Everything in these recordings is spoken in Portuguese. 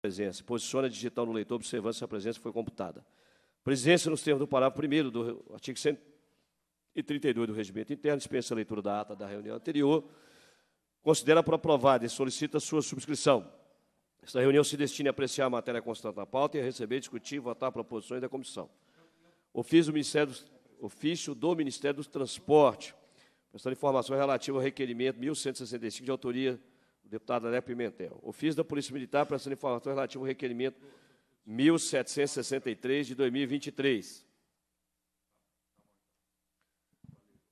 presença. Posiciona digital no leitor, observando se a presença foi computada. Presença nos termos do parágrafo 1 do artigo 132 do Regimento Interno, dispensa a leitura da ata da reunião anterior, considera por aprovada e solicita sua subscrição. Esta reunião se destina a apreciar a matéria constante na pauta e a receber, discutir e votar proposições da comissão. Ofício do Ministério, ofício do Ministério do Transporte, prestando informação relativa ao requerimento 1165 de autoria o deputado André Pimentel. Ofício da Polícia Militar prestando informações relativo ao requerimento 1763 de 2023.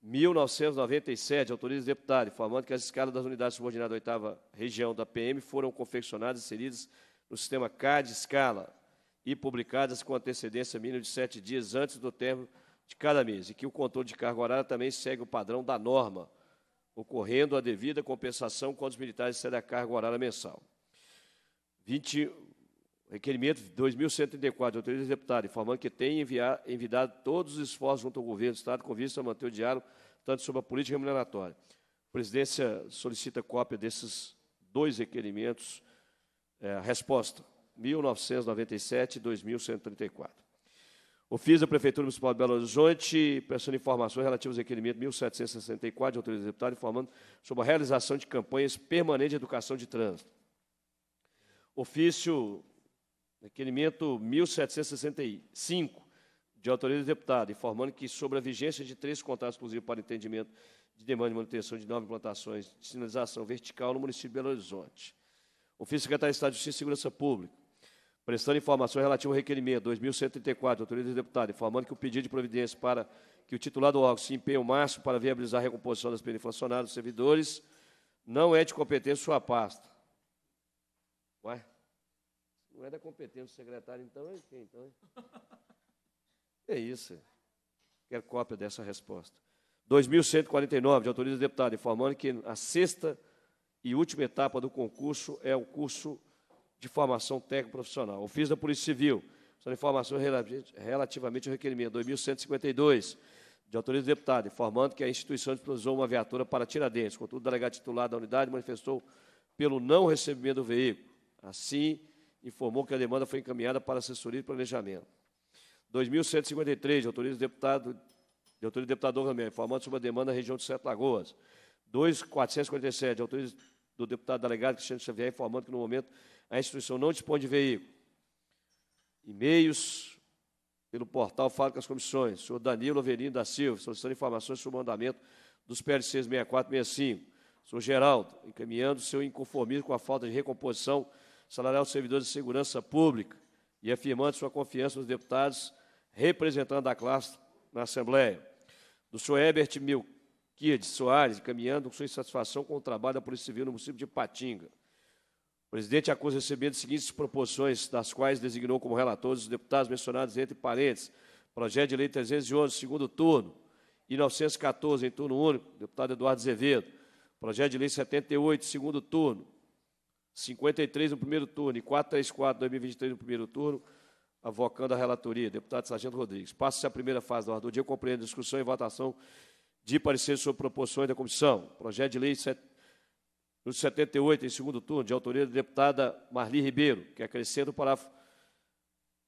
1997, autoriza o deputado, informando que as escalas das unidades subordinadas da oitava região da PM foram confeccionadas e inseridas no sistema CAD escala e publicadas com antecedência mínima de sete dias antes do termo de cada mês, e que o controle de carga horária também segue o padrão da norma, ocorrendo a devida compensação quando os militares saem a carga horária mensal. 20, requerimento 2134, autoria de deputado, informando que tem enviar, todos os esforços junto ao governo do Estado com vista a manter o diálogo, tanto sobre a política remuneratória. A presidência solicita cópia desses dois requerimentos. É, resposta, 1997 e 2134. Ofício da Prefeitura Municipal de Belo Horizonte, prestando informações relativas ao requerimento 1764 de autoridade deputada, informando sobre a realização de campanhas permanentes de educação de trânsito. Ofício, requerimento 1765 de autoridade deputada, informando que sobre a vigência de três contratos exclusivos para entendimento de demanda de manutenção de nove plantações de sinalização vertical no município de Belo Horizonte. Ofício Secretário de Estado de Justiça e Segurança Pública Prestando informações relativas ao requerimento 2134, autoridade do deputado, informando que o pedido de providência para que o titular do órgão se empenhe o máximo para viabilizar a recomposição das penas inflacionárias dos servidores não é de competência sua pasta. Ué? Não é da competência do secretário, então é quem? Então é... é isso. Quero cópia dessa resposta. 2149, de autoriza o deputado, informando que a sexta e última etapa do concurso é o curso de formação técnico-profissional. Ofício da Polícia Civil, são informações relativamente ao requerimento 2152, de autoria do deputado, informando que a instituição disponibilizou uma viatura para Tiradentes. Contudo, o delegado titular da unidade manifestou pelo não recebimento do veículo. Assim, informou que a demanda foi encaminhada para assessoria e planejamento. 2153, de autoria do deputado, de autoria do deputado novamente, informando sobre a demanda na região de Sete Lagoas. 2447, de autoria do deputado delegado Cristiano Xavier, informando que no momento a instituição não dispõe de veículo. E-mails pelo portal Fala com as Comissões. Senhor Danilo Averino da Silva, solicitando informações sobre o mandamento dos PLC 64 e 65. Senhor Geraldo, encaminhando seu inconformismo com a falta de recomposição salarial dos servidores de segurança pública e afirmando sua confiança nos deputados representando a classe na Assembleia. Do senhor Herbert de Soares, encaminhando sua insatisfação com o trabalho da Polícia Civil no município de Patinga presidente acusa recebendo as seguintes proporções, das quais designou como relatores os deputados mencionados entre parênteses. Projeto de Lei 311, segundo turno. E 914, em turno único, deputado Eduardo Azevedo. Projeto de Lei 78, segundo turno. 53 no primeiro turno e 434, 2023 no primeiro turno, avocando a relatoria. Deputado Sargento Rodrigues. Passa-se a primeira fase do ordem do dia, compreendendo discussão e votação de parecer sobre proporções da comissão. Projeto de Lei 7 Número 78, em segundo turno, de autoria da deputada Marli Ribeiro, que acrescenta o parágrafo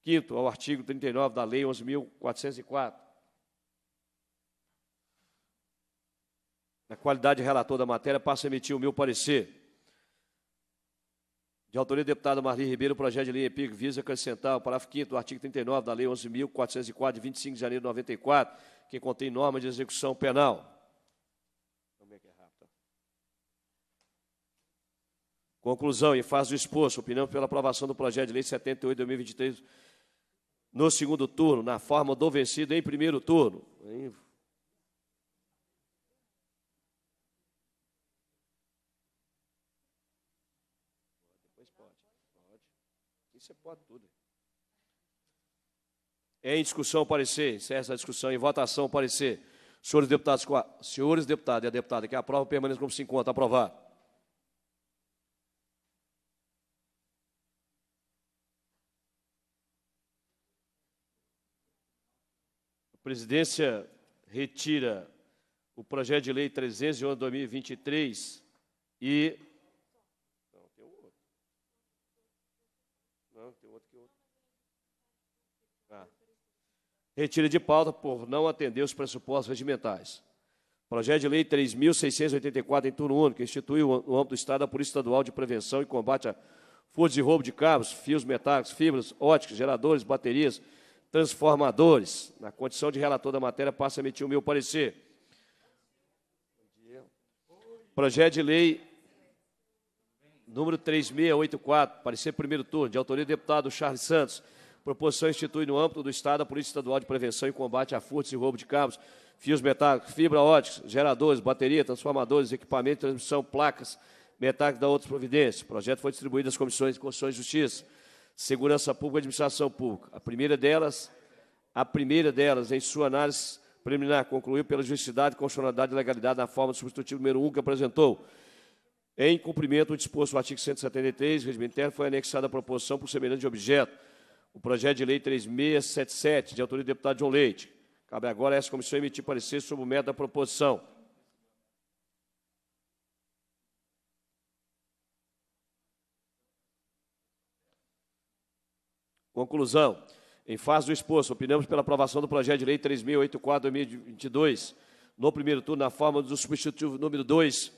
5 ao artigo 39 da Lei 11.404. Na qualidade de relator da matéria, passo a emitir o meu parecer. De autoria da deputada Marli Ribeiro, o projeto de lei EPIC visa acrescentar o parágrafo 5 do artigo 39 da Lei 11.404, de 25 de janeiro de 94, que contém norma de execução penal. Conclusão, e faz o exposto, opinião pela aprovação do projeto de lei 78 de 2023 no segundo turno, na forma do vencido em primeiro turno. Depois pode, pode. é pode tudo. Em discussão, parecer. Encerra A discussão. Em votação, parecer. Senhores deputados, senhores deputados e a deputada que aprova, permaneça como se encontra. Aprovado. presidência retira o projeto de lei 301 de 2023 e. Não, tem outro. Não, tem outro que outro. Ah. Retira de pauta por não atender os pressupostos regimentais. Projeto de Lei 3.684, em turno único, que institui no âmbito do Estado a Polícia Estadual de Prevenção e Combate a Furtos e Roubo de Carros, Fios Metálicos, Fibras, Óticas, Geradores, Baterias, transformadores. Na condição de relator da matéria, passo a emitir o meu parecer. Projeto de lei número 3684, parecer primeiro turno, de autoria do deputado Charles Santos. Proposição institui no âmbito do Estado a Polícia Estadual de Prevenção e Combate a Furtos e Roubo de Cabos, Fios metálicos, fibra ótica, geradores, bateria, transformadores, equipamento, transmissão, placas Metálicos da outras providências. O projeto foi distribuído às comissões de Constituição e Justiça segurança pública e administração pública. A primeira delas, a primeira delas, em sua análise preliminar, concluiu pela justidade, constitucionalidade e legalidade na forma do substitutivo número 1 que apresentou. Em cumprimento do disposto do artigo 173 do regimento interno, foi anexada a proposição por semelhante objeto, o projeto de lei 3677, de autoria do deputado João Leite. Cabe agora a essa comissão emitir parecer sobre o método da proposição. Conclusão. Em fase do exposto, opinamos pela aprovação do projeto de lei 3084-2022, no primeiro turno, na forma do substitutivo número 2,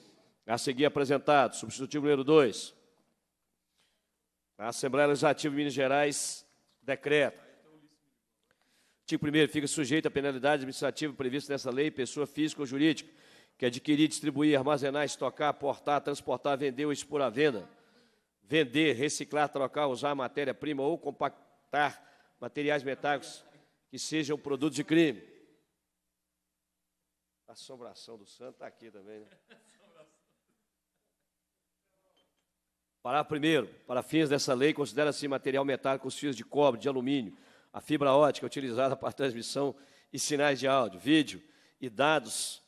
a seguir apresentado. Substitutivo número 2. A Assembleia Legislativa de Minas Gerais decreta. Artigo 1 fica sujeito à penalidade administrativa prevista nessa lei, pessoa física ou jurídica, que adquirir, distribuir, armazenar, estocar, portar, transportar, vender ou expor à venda, vender, reciclar, trocar, usar matéria-prima ou compactar matar materiais metálicos que sejam produtos de crime. A assombração do santo está aqui também, né? Parágrafo primeiro, para fins dessa lei, considera-se material metálico os fios de cobre, de alumínio, a fibra ótica utilizada para transmissão e sinais de áudio, vídeo e dados,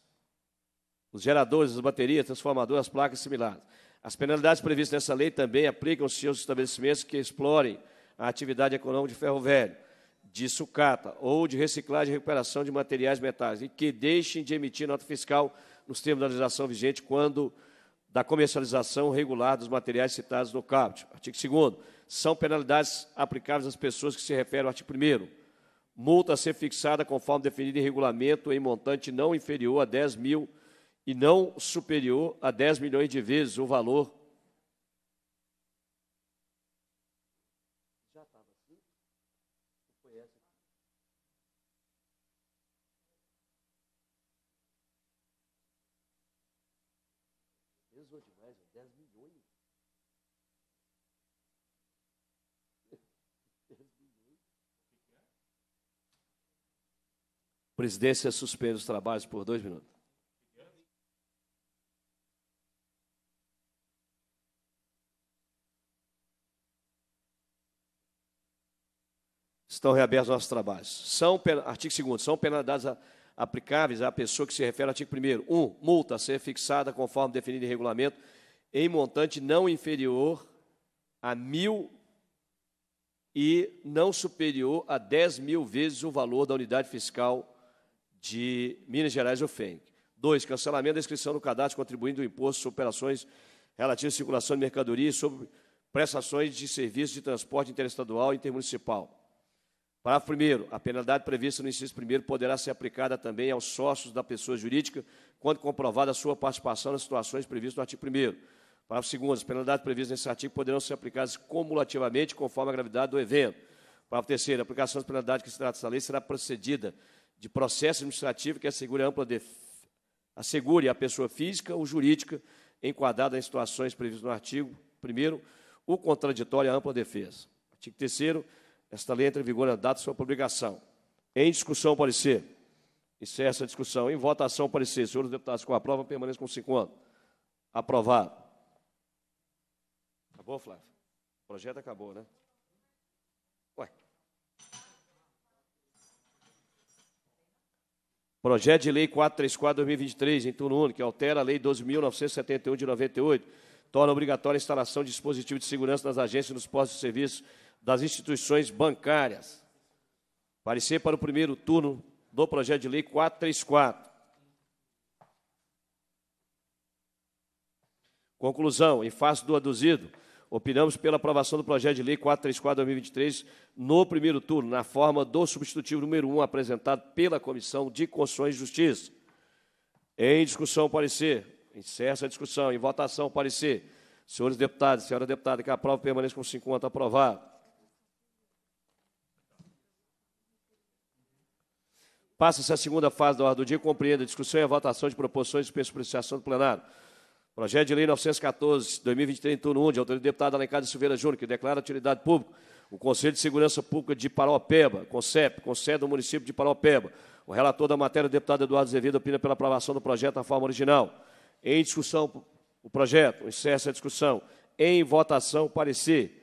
os geradores, as baterias, transformadores, as placas similares. As penalidades previstas nessa lei também aplicam-se aos estabelecimentos que explorem a atividade econômica de ferro velho, de sucata ou de reciclagem e recuperação de materiais metálicos e que deixem de emitir nota fiscal nos termos da legislação vigente quando da comercialização regular dos materiais citados no caput. Artigo 2 São penalidades aplicáveis às pessoas que se referem ao artigo 1 Multa a ser fixada conforme definido em regulamento em montante não inferior a 10 mil e não superior a 10 milhões de vezes o valor Já estava assim? Ou foi essa aqui? Deus ou demais, 10 milhões. 10 milhões. Presidência suspende os trabalhos por dois minutos. estão reabertos nossos trabalhos. São, artigo 2 são penalidades aplicáveis à pessoa que se refere ao artigo 1 1. Um, multa a ser fixada conforme definido em regulamento em montante não inferior a mil e não superior a 10 mil vezes o valor da unidade fiscal de Minas Gerais ou FENG. 2. Cancelamento da inscrição no cadastro contribuindo do imposto sobre operações relativas à circulação de mercadorias sobre prestações de serviços de transporte interestadual e intermunicipal. Parágrafo 1. A penalidade prevista no inciso 1 poderá ser aplicada também aos sócios da pessoa jurídica, quando comprovada a sua participação nas situações previstas no artigo 1. Parágrafo 2. As penalidades previstas nesse artigo poderão ser aplicadas cumulativamente, conforme a gravidade do evento. Parágrafo 3. A aplicação das penalidades que se trata dessa lei será procedida de processo administrativo que assegure a ampla def... assegure a pessoa física ou jurídica enquadrada em situações previstas no artigo 1 o contraditório e a ampla defesa. Artigo 3 esta lei entra em vigor na data de sua publicação. Em discussão, parecer. Encerra a discussão. Em votação, parecer. Senhores deputados, com a prova, permaneçam com cinco anos. Aprovado. Acabou, Flávio? O projeto acabou, né? Ué. Projeto de Lei 434-2023, em turno único, que altera a Lei 12.971 de 98, torna obrigatória a instalação de dispositivos de segurança nas agências e nos postos de serviço das instituições bancárias. Parecer para o primeiro turno do projeto de lei 434. Conclusão, em face do aduzido, opinamos pela aprovação do projeto de lei 434-2023 no primeiro turno, na forma do substitutivo número 1 apresentado pela Comissão de Constituição e Justiça. Em discussão, parecer. Encerra a discussão. Em votação, parecer. Senhores deputados, senhora deputada, que prova permaneça com 50, aprovado. Passa-se a segunda fase da ordem do dia, compreenda a discussão e a votação de proporções de especificação do plenário. Projeto de Lei 914, 2023, em turno 1, de autoria do deputado Alencar de Silveira Júnior, que declara utilidade pública o Conselho de Segurança Pública de Paraopeba, CONCEP, com sede município de Paraopeba. O relator da matéria, deputado Eduardo Azevedo, opina pela aprovação do projeto na forma original. Em discussão, o projeto. Encerra a discussão. Em votação, parecer.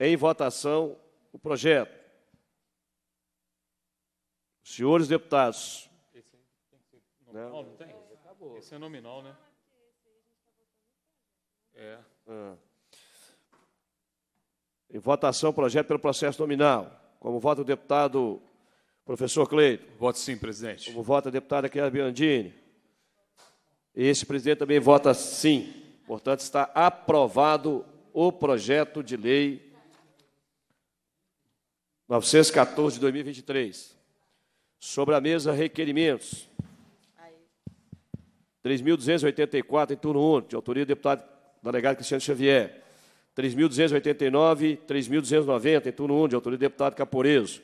Em votação, o projeto. Senhores deputados. Esse tem que ser nominal, não, não tem? Acabou. Esse é nominal, né? É. Ah. Em votação, projeto pelo processo nominal. Como vota o deputado professor Cleito? Voto sim, presidente. Como vota a deputada Chiara Biandini? Esse presidente também vota sim. Portanto, está aprovado o projeto de lei 914 de 2023. Sobre a mesa, requerimentos. 3.284, em turno 1, de autoria do deputado delegado Cristiano Xavier. 3.289, 3.290, em turno 1, de autoria do deputado Caporeso.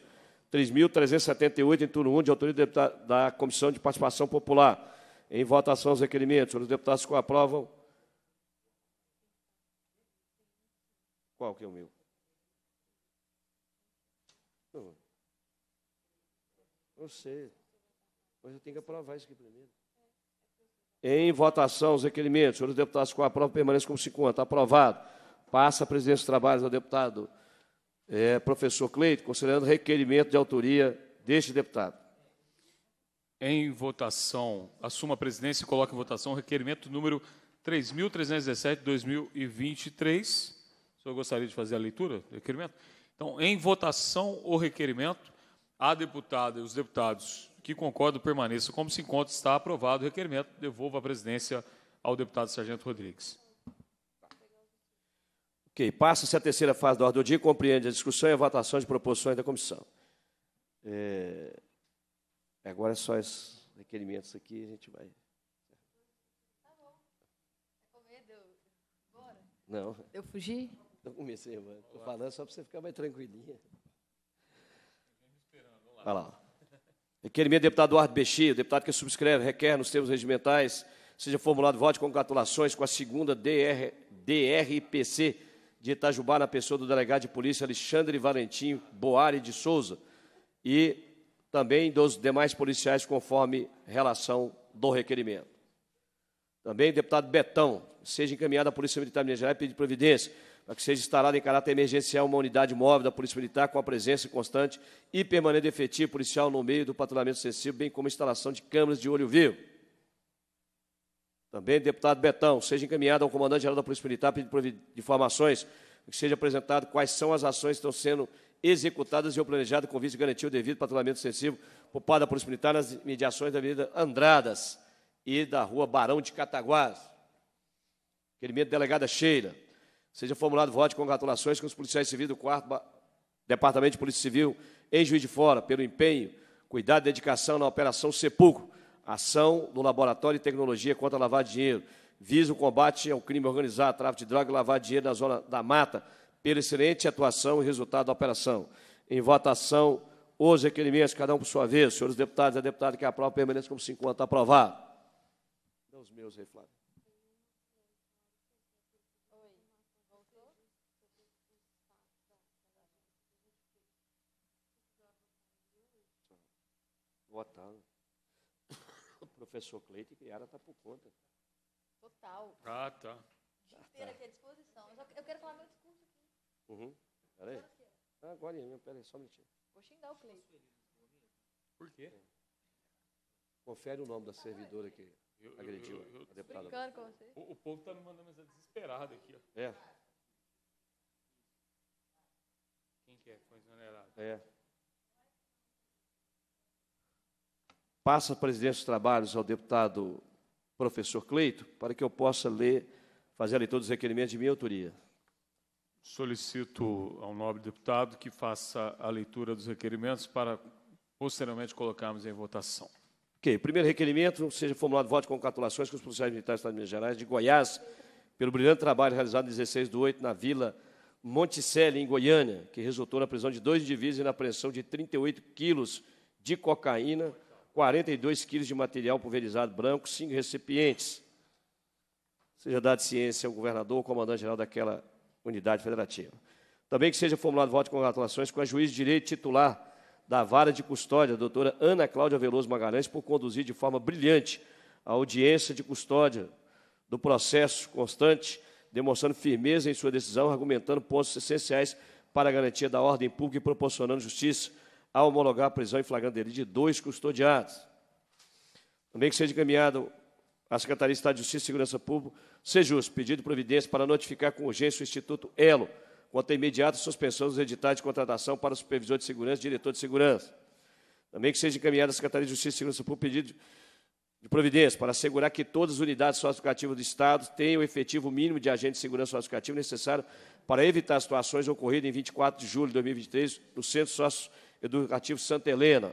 3.378, em turno 1, de autoria do deputado, da Comissão de Participação Popular. Em votação os requerimentos. Os deputados que aprovam. Qual que é o meu? Eu sei. Mas eu tenho que aprovar isso aqui primeiro. É. Em votação, os requerimentos senhores deputados com a prova permaneça como se conta. Aprovado. Passa a presidência dos trabalhos ao deputado é, professor Cleito, considerando requerimento de autoria deste deputado. Em votação, assuma a presidência e coloca em votação o requerimento número 3.317-2023. O senhor gostaria de fazer a leitura do requerimento? Então, em votação, o requerimento a deputada e os deputados que concordam permaneçam como se encontra. Está aprovado o requerimento. Devolvo a presidência ao deputado Sargento Rodrigues. Ok. Passa-se a terceira fase da ordem do dia, compreende a discussão e a votação de proposições da comissão. É... Agora é só esses requerimentos aqui, a gente vai. Tá bom. Não. Eu fugi? Não comecei, mano. Estou falando só para você ficar mais tranquilinha. Olha lá. Requerimento do deputado Eduardo Bexia, deputado que subscreve, requer nos termos regimentais, seja formulado voto de congratulações com a segunda DR, DRPC de Itajubá na pessoa do delegado de polícia Alexandre Valentim Boari de Souza e também dos demais policiais conforme relação do requerimento. Também deputado Betão, seja encaminhado à Polícia Militar de Minas Gerais pedir providência para que seja instalada em caráter emergencial uma unidade móvel da Polícia Militar com a presença constante e permanente efetiva policial no meio do patrulhamento excessivo, bem como instalação de câmeras de olho vivo. Também, deputado Betão, seja encaminhado ao comandante-geral da Polícia Militar pedindo informações, que seja apresentado quais são as ações que estão sendo executadas e o planejadas com vista de garantir o devido patrulhamento excessivo por parte da Polícia Militar nas mediações da Avenida Andradas e da Rua Barão de Cataguás. Requerimento delegada Sheila. Seja formulado voto de congratulações com os policiais civis do 4 Departamento de Polícia Civil em Juiz de Fora, pelo empenho, cuidado e dedicação na Operação Sepulcro, ação do Laboratório de Tecnologia contra a Lavar Dinheiro, visa o combate ao crime organizado, tráfico de droga e lavar dinheiro na zona da mata, pela excelente atuação e resultado da operação. Em votação, os requerimentos, cada um por sua vez. Senhores deputados e deputados que aprovam, permaneçam como se encontra aprovado. Os meus, reflados. professor Cleiton e Yara está por conta. Total. Ah, tá. De inteira aqui à disposição. Eu, eu quero falar meu discurso aqui. Uhum. Peraí. Ah, agora mesmo, peraí, só um minutinho. Vou xingar o Cleiton. Por quê? Confere o nome da servidora que agrediu eu, eu, eu, a deputada. Brincando com você. O, o povo está me mandando mensagem desesperada aqui. Ó. É. Quem que é? Foi exonerado. É. passa a presidência dos trabalhos ao deputado professor Cleito, para que eu possa ler, fazer a leitura dos requerimentos de minha autoria. Solicito ao nobre deputado que faça a leitura dos requerimentos para posteriormente colocarmos em votação. Ok. Primeiro requerimento, seja formulado voto de congratulações com os policiais militares do Estado de Minas Gerais de Goiás pelo brilhante trabalho realizado em 16 de 8 na Vila Monticelli, em Goiânia, que resultou na prisão de dois indivíduos e na apreensão de 38 quilos de cocaína 42 quilos de material pulverizado branco, cinco recipientes. Seja dado ciência ao governador ou comandante-geral daquela unidade federativa. Também que seja formulado voto de congratulações com a juiz de direito titular da vara de custódia, a doutora Ana Cláudia Veloso Magalhães, por conduzir de forma brilhante a audiência de custódia do processo constante, demonstrando firmeza em sua decisão, argumentando pontos essenciais para a garantia da ordem pública e proporcionando justiça a homologar a prisão em flagrante delito de dois custodiados. Também que seja encaminhado à Secretaria de Estado de Justiça e Segurança Pública, seja justo, pedido de providência para notificar com urgência o Instituto ELO, quanto à imediata suspensão dos editais de contratação para o supervisor de segurança e diretor de segurança. Também que seja encaminhado à Secretaria de Justiça e Segurança Pública pedido de providência para assegurar que todas as unidades socioeducativas do Estado tenham o efetivo mínimo de agente de segurança socioeducativa necessário para evitar situações ocorridas em 24 de julho de 2023 no Centro Socioeducativo Educativo Santa Helena.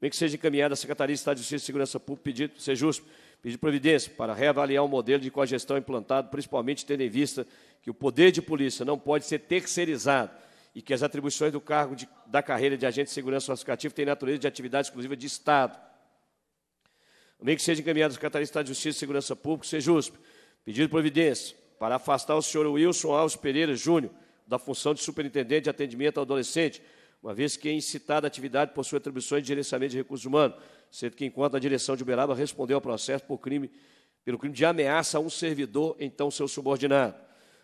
Bem que seja encaminhada à Secretaria de Estado de Justiça e Segurança Pública, pedido, seja justo, pedir providência para reavaliar o modelo de cogestão implantado, principalmente tendo em vista que o poder de polícia não pode ser terceirizado e que as atribuições do cargo de, da carreira de agente de segurança associativa têm natureza de atividade exclusiva de Estado. Bem que seja encaminhada à Secretaria de Estado de Justiça e Segurança Pública, SEJUSP, justo, pedido providência para afastar o senhor Wilson Alves Pereira Júnior da função de superintendente de atendimento ao adolescente, uma vez que em é citada atividade possui atribuições de gerenciamento de recursos humanos, sendo que enquanto a direção de Uberaba respondeu ao processo por crime, pelo crime de ameaça a um servidor, então seu subordinado,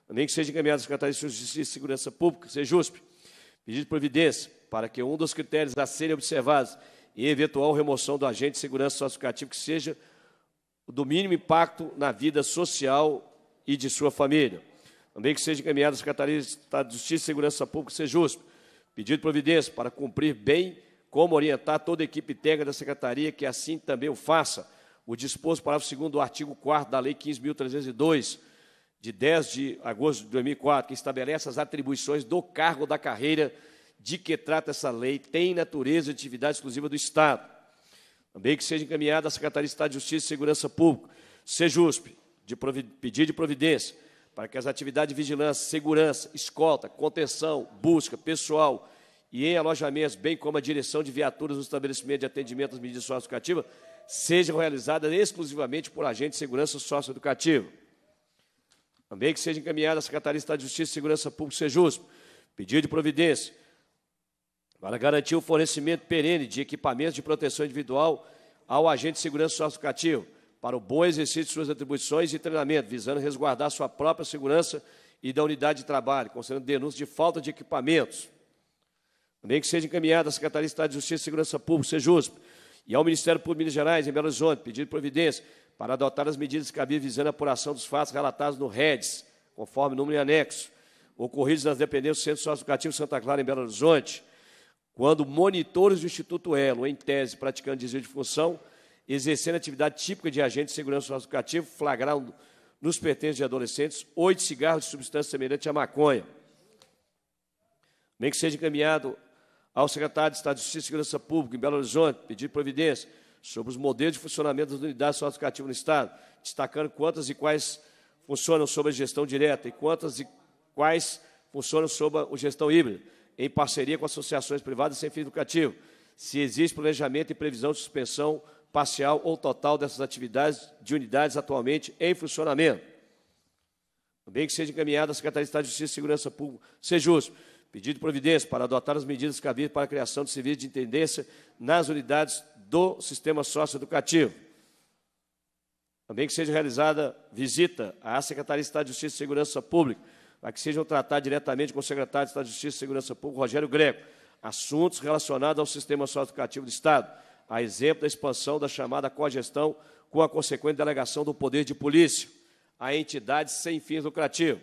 nem que seja encaminhado à Secretaria de Justiça e Segurança Pública, SEJUSP, pedido de providência para que um dos critérios a serem observados e eventual remoção do agente de segurança socioeducativo que seja do mínimo impacto na vida social e de sua família. Também que seja encaminhado à Secretaria de Estado de Justiça e Segurança Pública, SEJUSP, Pedido providência para cumprir bem como orientar toda a equipe técnica da Secretaria que assim também o faça. O disposto parágrafo 2 do artigo 4 da Lei 15.302, de 10 de agosto de 2004, que estabelece as atribuições do cargo da carreira de que trata essa lei, tem natureza de atividade exclusiva do Estado. Também que seja encaminhada à Secretaria de Estado de Justiça e Segurança Pública, SEJUSP, de pedir de providência para que as atividades de vigilância, segurança, escolta, contenção, busca, pessoal e em alojamentos, bem como a direção de viaturas no estabelecimento de atendimento às medidas socioeducativas, sejam realizadas exclusivamente por agente de segurança socioeducativa. Também que seja encaminhada à Secretaria de Estado de Justiça e Segurança Pública, SEJUSP, pedido de providência para garantir o fornecimento perene de equipamentos de proteção individual ao agente de segurança socioeducativo para o bom exercício de suas atribuições e treinamento, visando resguardar sua própria segurança e da unidade de trabalho, considerando denúncia de falta de equipamentos. Também que seja encaminhada à Secretaria de Estado de Justiça e Segurança Pública, SEJUSP, e ao Ministério Público de Minas Gerais, em Belo Horizonte, pedido providência para adotar as medidas cabíveis visando a apuração dos fatos relatados no REDS, conforme número e anexo, ocorridos nas dependências do Centro Socioeducativo Santa Clara, em Belo Horizonte, quando monitores do Instituto Elo, em tese, praticando desvio de função, exercendo atividade típica de agente de segurança educativo, flagrado nos pertences de adolescentes, oito cigarros de substância semelhante à maconha. Nem que seja encaminhado ao secretário de Estado de Justiça e Segurança Pública em Belo Horizonte, pedir providência sobre os modelos de funcionamento das unidades socioeducativas no Estado, destacando quantas e quais funcionam sob a gestão direta e quantas e quais funcionam sob a gestão híbrida, em parceria com associações privadas sem fim educativo, se existe planejamento e previsão de suspensão parcial ou total dessas atividades de unidades atualmente em funcionamento. Também que seja encaminhada à Secretaria de Estado de Justiça e Segurança Pública, Sejus, pedido de providência para adotar as medidas cabíveis para a criação de serviços de intendência nas unidades do sistema socioeducativo. Também que seja realizada visita à Secretaria de Estado de Justiça e Segurança Pública, para que sejam tratados diretamente com o secretário de Estado de Justiça e Segurança Pública, Rogério Greco, assuntos relacionados ao sistema socioeducativo do Estado a exemplo da expansão da chamada cogestão com a consequente delegação do poder de polícia a entidades sem fins lucrativos.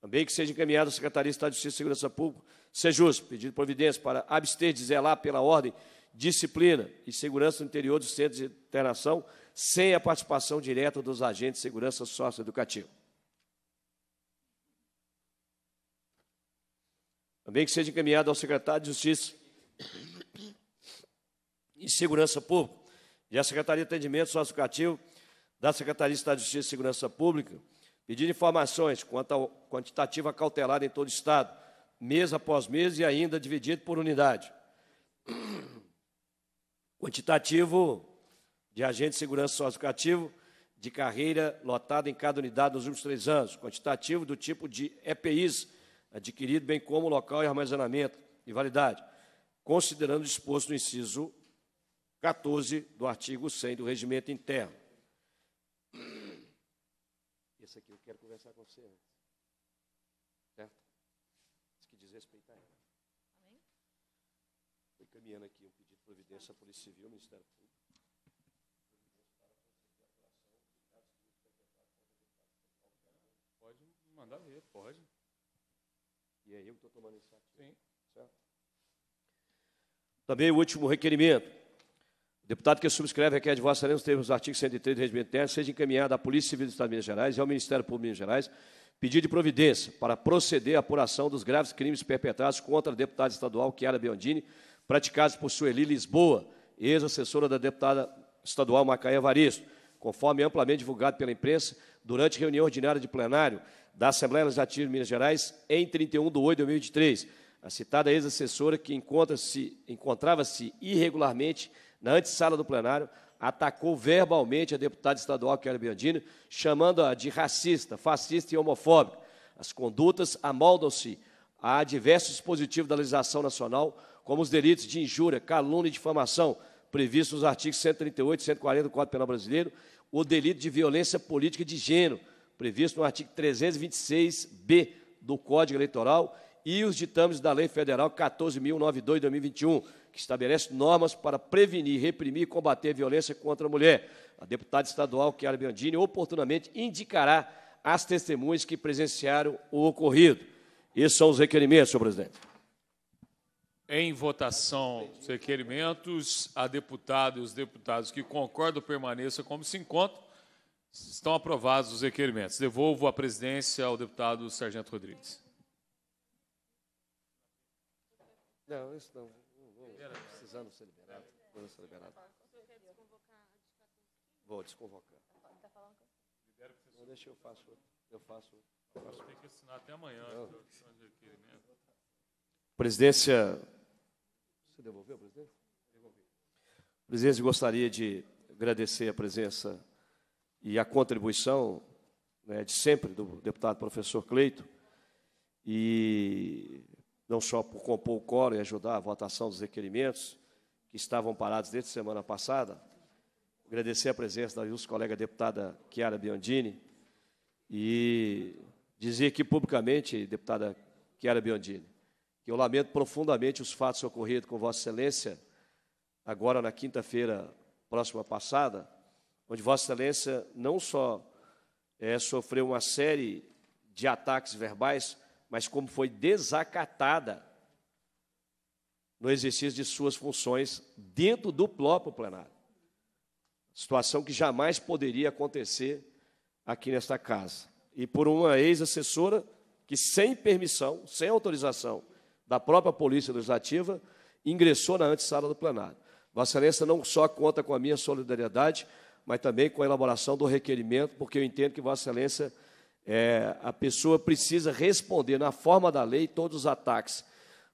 Também que seja encaminhado à Secretaria de Estado de Justiça e Segurança Pública, SEJUS, pedido providência para abster de zelar pela ordem, disciplina e segurança no interior dos centros de internação, sem a participação direta dos agentes de segurança socioeducativa. Também que seja encaminhado ao secretário de Justiça e Segurança Pública e a Secretaria de Atendimento Socioeducativo da Secretaria de Estado de Justiça e Segurança Pública pedindo informações quanto à quantitativa cautelada em todo o Estado, mês após mês e ainda dividido por unidade. Quantitativo de agente de segurança socioeducativo de carreira lotada em cada unidade nos últimos três anos. Quantitativo do tipo de EPIs adquirido, bem como local e armazenamento e validade, considerando o disposto no inciso 14 do artigo 100 do Regimento Interno. Esse aqui eu quero conversar com você antes. Certo? Isso que diz respeito ela. Amém? Foi caminhando aqui um pedido de providência à Polícia Civil, Ministério Público. Pode mandar ver, pode. E é eu que estou tomando esse Sim. Certo? Também o último requerimento Deputado que subscreve requer de Vossa Excelência, nos termos do artigo 103 do Regimento Interno, seja encaminhado à Polícia Civil do Estado de Minas Gerais e ao Ministério Público de Minas Gerais pedido de providência para proceder à apuração dos graves crimes perpetrados contra a deputada estadual Chiara Biondini, praticados por Sueli Lisboa, ex-assessora da deputada estadual Macaé Varisto, conforme amplamente divulgado pela imprensa durante reunião ordinária de plenário da Assembleia Legislativa de Minas Gerais em 31 de 8 de 2023. A citada ex-assessora, que encontra encontrava-se irregularmente na antessala do plenário, atacou verbalmente a deputada estadual Kelly Biandini, chamando-a de racista, fascista e homofóbica. As condutas amoldam-se a diversos dispositivos da legislação nacional, como os delitos de injúria, calúnia e difamação, previstos nos artigos 138 e 140 do Código Penal Brasileiro, o delito de violência política de gênero, previsto no artigo 326-B do Código Eleitoral, e os ditames da Lei Federal 14.092 de 2021, que estabelece normas para prevenir, reprimir e combater a violência contra a mulher. A deputada estadual Chiara Biandini oportunamente indicará as testemunhas que presenciaram o ocorrido. Esses são os requerimentos, senhor presidente. Em votação, os requerimentos, a deputada e os deputados que concordam permaneçam como se encontram. Estão aprovados os requerimentos. Devolvo a presidência ao deputado Sargento Rodrigues. Não, isso não precisando ser liberado. Precisando é. ser liberado. Vou desconvocar. Tá Não deixa eu faço. Eu faço. Eu Tem que assinar até amanhã. É né? Presidência. Você devolveu, presidente? Devolvi. Presidência, gostaria de agradecer a presença e a contribuição né, de sempre do deputado professor Cleito. E não só por compor o coro e ajudar a votação dos requerimentos que estavam parados desde semana passada. Agradecer a presença da ilustre colega deputada Chiara Biondini e dizer aqui publicamente, deputada Chiara Biondini, que eu lamento profundamente os fatos ocorridos com Vossa Excelência agora na quinta-feira próxima passada, onde Vossa Excelência não só é, sofreu uma série de ataques verbais, mas como foi desacatada no exercício de suas funções dentro do próprio plenário. Situação que jamais poderia acontecer aqui nesta casa. E por uma ex-assessora que, sem permissão, sem autorização da própria Polícia Legislativa, ingressou na antessala do plenário. Vossa Excelência não só conta com a minha solidariedade, mas também com a elaboração do requerimento, porque eu entendo que Vossa Excelência é, a pessoa precisa responder na forma da lei todos os ataques.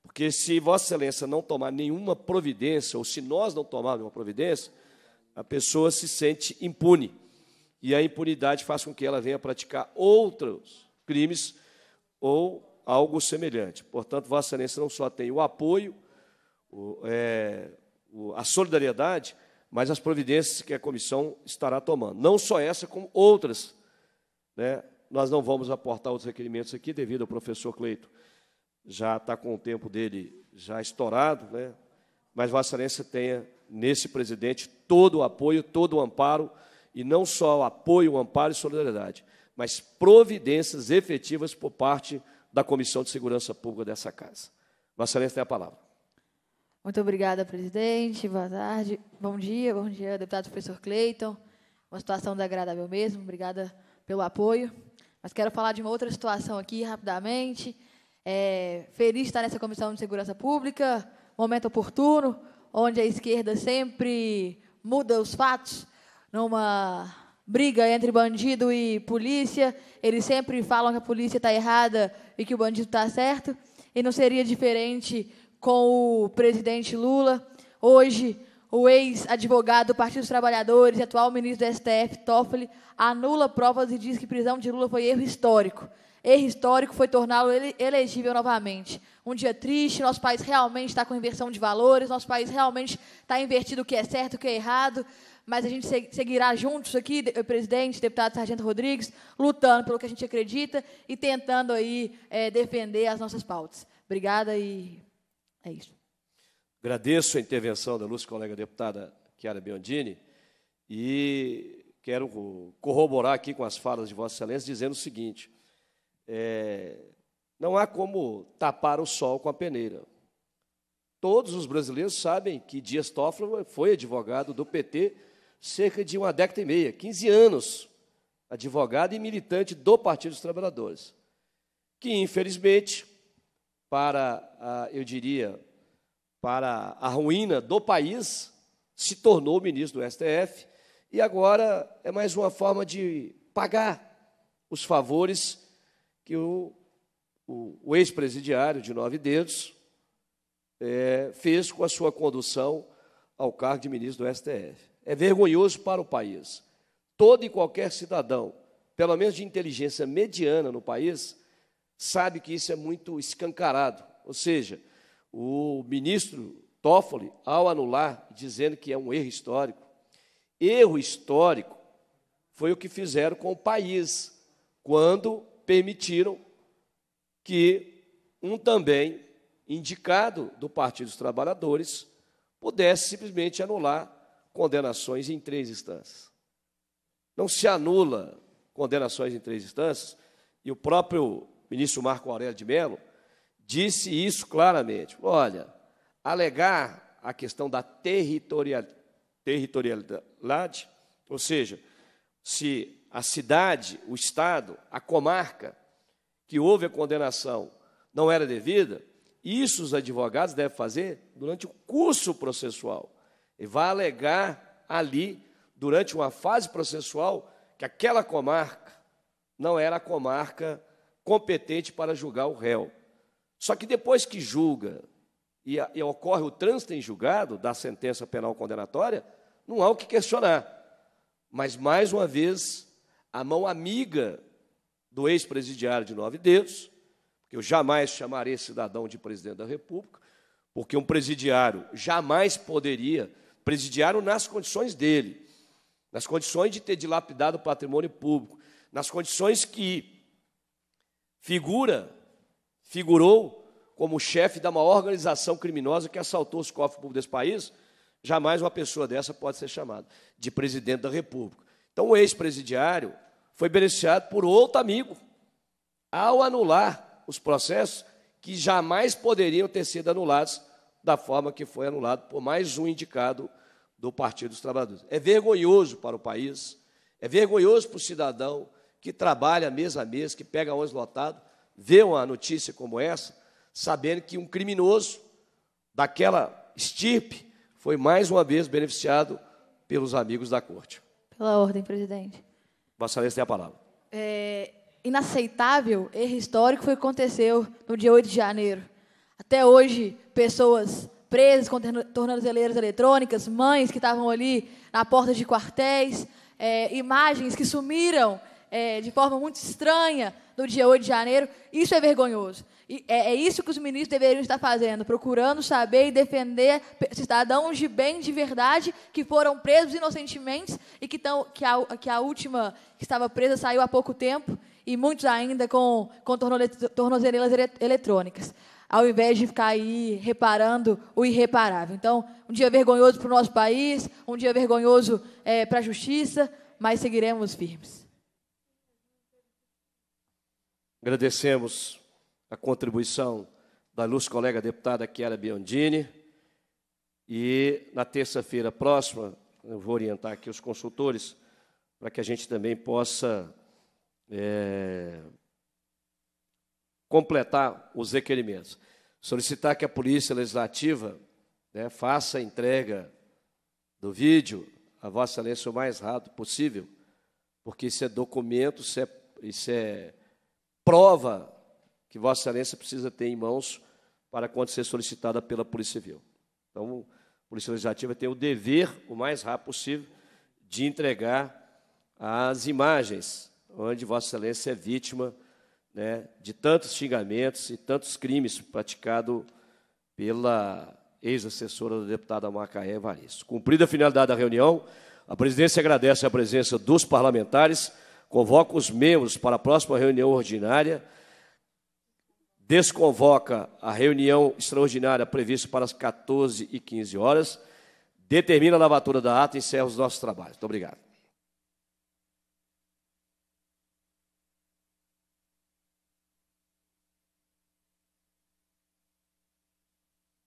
Porque se Vossa Excelência não tomar nenhuma providência, ou se nós não tomarmos nenhuma providência, a pessoa se sente impune. E a impunidade faz com que ela venha praticar outros crimes ou algo semelhante. Portanto, Vossa Excelência não só tem o apoio, o, é, o, a solidariedade, mas as providências que a comissão estará tomando. Não só essa, como outras né, nós não vamos aportar outros requerimentos aqui devido ao professor Cleito. Já está com o tempo dele já estourado, né? mas Vossa Excelência tenha nesse presidente todo o apoio, todo o amparo, e não só o apoio, o amparo e solidariedade, mas providências efetivas por parte da Comissão de Segurança Pública dessa casa. Vossa Excelência tem a palavra. Muito obrigada, presidente. Boa tarde. Bom dia, bom dia, deputado professor Cleiton. Uma situação desagradável mesmo. Obrigada pelo apoio. Mas quero falar de uma outra situação aqui rapidamente. É, feliz de estar nessa Comissão de Segurança Pública, momento oportuno, onde a esquerda sempre muda os fatos numa briga entre bandido e polícia. Eles sempre falam que a polícia está errada e que o bandido está certo. E não seria diferente com o presidente Lula. Hoje, o ex-advogado do Partido dos Trabalhadores e atual ministro do STF, Toffoli, anula provas e diz que prisão de Lula foi erro histórico. Erro histórico foi torná-lo ele elegível novamente. Um dia triste, nosso país realmente está com inversão de valores, nosso país realmente está invertido o que é certo, o que é errado, mas a gente seguirá juntos aqui, eh, presidente, deputado Sargento Rodrigues, lutando pelo que a gente acredita e tentando aí é, defender as nossas pautas. Obrigada e é isso. Agradeço a intervenção da nossa colega deputada Chiara Biondini e quero corroborar aqui com as falas de Vossa Excelência, dizendo o seguinte: é, não há como tapar o sol com a peneira. Todos os brasileiros sabem que Dias Toffoli foi advogado do PT cerca de uma década e meia, 15 anos, advogado e militante do Partido dos Trabalhadores, que, infelizmente, para, eu diria, para a ruína do país, se tornou ministro do STF e agora é mais uma forma de pagar os favores que o, o, o ex-presidiário de Nove Dedos é, fez com a sua condução ao cargo de ministro do STF. É vergonhoso para o país. Todo e qualquer cidadão, pelo menos de inteligência mediana no país, sabe que isso é muito escancarado. Ou seja, o ministro Toffoli, ao anular, dizendo que é um erro histórico. Erro histórico foi o que fizeram com o país, quando permitiram que um também indicado do Partido dos Trabalhadores pudesse simplesmente anular condenações em três instâncias. Não se anula condenações em três instâncias, e o próprio ministro Marco Aurélio de Mello disse isso claramente. Olha, alegar a questão da territorial, territorialidade, ou seja, se a cidade, o estado, a comarca que houve a condenação não era devida, isso os advogados devem fazer durante o curso processual. E vai alegar ali, durante uma fase processual, que aquela comarca não era a comarca competente para julgar o réu. Só que depois que julga e, e ocorre o trânsito em julgado da sentença penal condenatória, não há o que questionar. Mas, mais uma vez, a mão amiga do ex-presidiário de nove dedos, eu jamais chamarei cidadão de presidente da República, porque um presidiário jamais poderia, presidiário nas condições dele, nas condições de ter dilapidado o patrimônio público, nas condições que figura figurou como chefe de uma organização criminosa que assaltou os cofres públicos desse país, jamais uma pessoa dessa pode ser chamada de presidente da República. Então, o ex-presidiário foi beneficiado por outro amigo, ao anular os processos que jamais poderiam ter sido anulados da forma que foi anulado por mais um indicado do Partido dos Trabalhadores. É vergonhoso para o país, é vergonhoso para o cidadão que trabalha mês a mês, que pega ônibus lotado, vê uma notícia como essa, sabendo que um criminoso daquela estirpe foi mais uma vez beneficiado pelos amigos da corte. Pela ordem, presidente. Vossa Excelência tem a palavra. É inaceitável erro histórico foi o que aconteceu no dia 8 de janeiro. Até hoje, pessoas presas com tornozeleiras eletrônicas, mães que estavam ali na porta de quartéis, é, imagens que sumiram é, de forma muito estranha no dia 8 de janeiro, isso é vergonhoso. E é, é isso que os ministros deveriam estar fazendo, procurando saber e defender cidadãos de bem, de verdade, que foram presos inocentemente e que, tão, que, a, que a última que estava presa saiu há pouco tempo e muitos ainda com, com tornozeleiras eletrônicas ao invés de ficar aí reparando o irreparável. Então, um dia vergonhoso para o nosso país, um dia vergonhoso é, para a justiça, mas seguiremos firmes. Agradecemos a contribuição da luz colega deputada Chiara Biondini. E na terça-feira próxima, eu vou orientar aqui os consultores para que a gente também possa é, completar os requerimentos. Solicitar que a Polícia Legislativa né, faça a entrega do vídeo a Vossa Excelência o mais rápido possível, porque isso é documento, isso é, isso é prova que Vossa Excelência precisa ter em mãos para quando ser solicitada pela Polícia Civil. Então, a Polícia Legislativa tem o dever, o mais rápido possível, de entregar as imagens onde Vossa Excelência é vítima né, de tantos xingamentos e tantos crimes praticados pela ex-assessora do deputado Macaé Evaristo. Cumprida a finalidade da reunião, a presidência agradece a presença dos parlamentares Convoca os membros para a próxima reunião ordinária. Desconvoca a reunião extraordinária prevista para as 14 e 15 horas. Determina a lavatura da ata e encerra os nossos trabalhos. Muito obrigado.